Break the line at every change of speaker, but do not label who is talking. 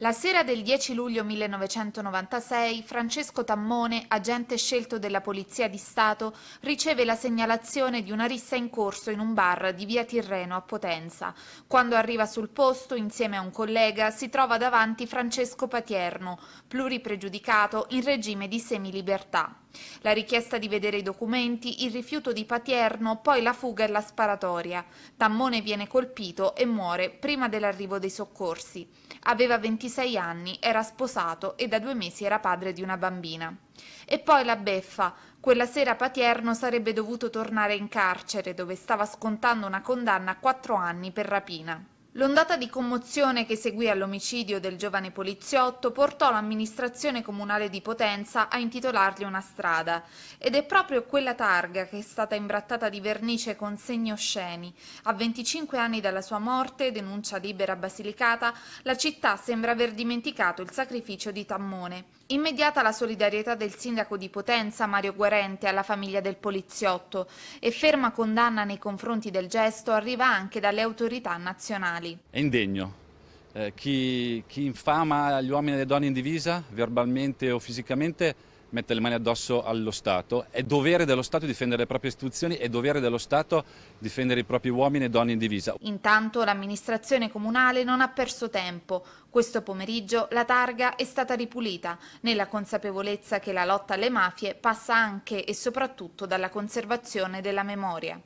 La sera del 10 luglio 1996 Francesco Tammone, agente scelto della Polizia di Stato, riceve la segnalazione di una rissa in corso in un bar di via Tirreno a Potenza. Quando arriva sul posto, insieme a un collega, si trova davanti Francesco Patierno, pluripregiudicato in regime di semilibertà. La richiesta di vedere i documenti, il rifiuto di Patierno, poi la fuga e la sparatoria. Tammone viene colpito e muore prima dell'arrivo dei soccorsi. Aveva 26 anni, era sposato e da due mesi era padre di una bambina. E poi la beffa. Quella sera Patierno sarebbe dovuto tornare in carcere dove stava scontando una condanna a quattro anni per rapina. L'ondata di commozione che seguì all'omicidio del giovane poliziotto portò l'amministrazione comunale di Potenza a intitolargli una strada ed è proprio quella targa che è stata imbrattata di vernice con segni osceni. A 25 anni dalla sua morte, denuncia libera Basilicata, la città sembra aver dimenticato il sacrificio di Tammone. Immediata la solidarietà del sindaco di Potenza, Mario Guarente, alla famiglia del poliziotto e ferma condanna nei confronti del gesto arriva anche dalle autorità nazionali animali.
È indegno. Eh, chi, chi infama gli uomini e le donne in divisa, verbalmente o fisicamente, mette le mani addosso allo Stato. È dovere dello Stato difendere le proprie istituzioni, è dovere dello Stato difendere i propri uomini e donne in divisa.
Intanto l'amministrazione comunale non ha perso tempo. Questo pomeriggio la targa è stata ripulita, nella consapevolezza che la lotta alle mafie passa anche e soprattutto dalla conservazione della memoria.